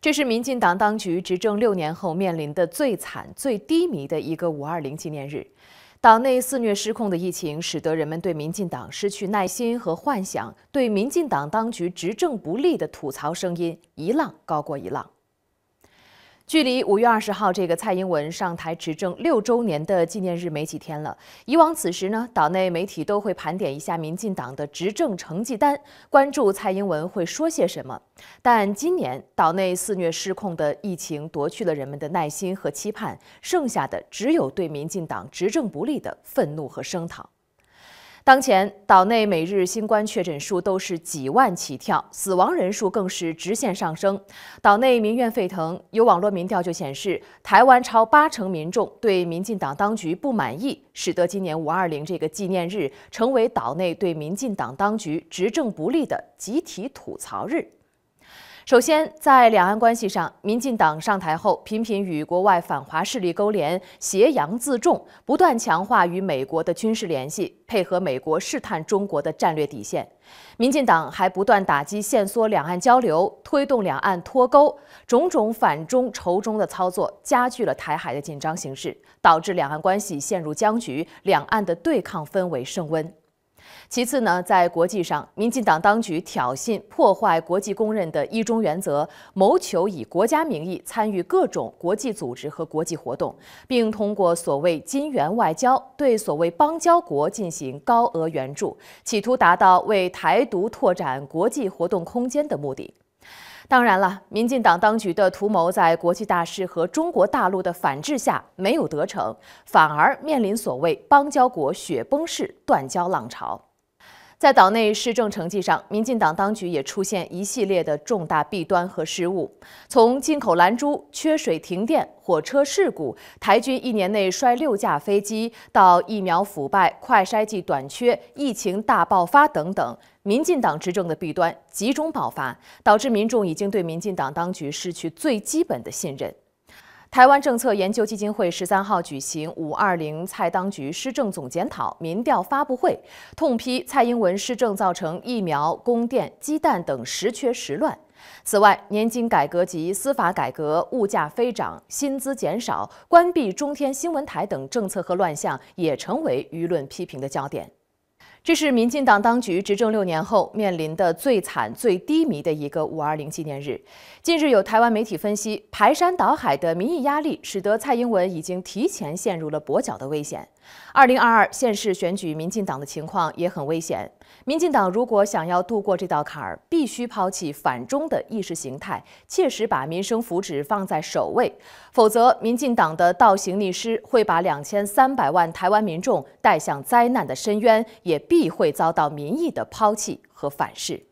这是民进党当局执政六年后面临的最惨、最低迷的一个五二零纪念日。党内肆虐失控的疫情，使得人们对民进党失去耐心和幻想，对民进党当局执政不利的吐槽声音一浪高过一浪。距离五月二十号这个蔡英文上台执政六周年的纪念日没几天了。以往此时呢，岛内媒体都会盘点一下民进党的执政成绩单，关注蔡英文会说些什么。但今年，岛内肆虐失控的疫情夺去了人们的耐心和期盼，剩下的只有对民进党执政不利的愤怒和声讨。当前岛内每日新冠确诊数都是几万起跳，死亡人数更是直线上升，岛内民怨沸腾。有网络民调就显示，台湾超八成民众对民进党当局不满意，使得今年五二零这个纪念日成为岛内对民进党当局执政不利的集体吐槽日。首先，在两岸关系上，民进党上台后，频频与国外反华势力勾连，挟洋自重，不断强化与美国的军事联系，配合美国试探中国的战略底线。民进党还不断打击、限缩两岸交流，推动两岸脱钩，种种反中仇中的操作，加剧了台海的紧张形势，导致两岸关系陷入僵局，两岸的对抗氛围升温。其次呢，在国际上，民进党当局挑衅破坏国际公认的一中原则，谋求以国家名义参与各种国际组织和国际活动，并通过所谓“金援外交”对所谓邦交国进行高额援助，企图达到为台独拓展国际活动空间的目的。当然了，民进党当局的图谋在国际大势和中国大陆的反制下没有得逞，反而面临所谓邦交国雪崩式断交浪潮。在岛内施政成绩上，民进党当局也出现一系列的重大弊端和失误。从进口蓝猪缺水、停电、火车事故，台军一年内摔六架飞机，到疫苗腐败、快筛剂短缺、疫情大爆发等等，民进党执政的弊端集中爆发，导致民众已经对民进党当局失去最基本的信任。台湾政策研究基金会十三号举行“五二零”蔡当局施政总检讨民调发布会，痛批蔡英文施政造成疫苗、供电、鸡蛋等时缺时乱。此外，年金改革及司法改革、物价飞涨、薪资减少、关闭中天新闻台等政策和乱象，也成为舆论批评的焦点。这是民进党当局执政六年后面临的最惨、最低迷的一个五二零纪念日。近日有台湾媒体分析，排山倒海的民意压力使得蔡英文已经提前陷入了跛脚的危险。二零二二县市选举，民进党的情况也很危险。民进党如果想要度过这道坎儿，必须抛弃反中的意识形态，切实把民生福祉放在首位，否则民进党的倒行逆施会把两千三百万台湾民众带向灾难的深渊，也必。必会遭到民意的抛弃和反噬。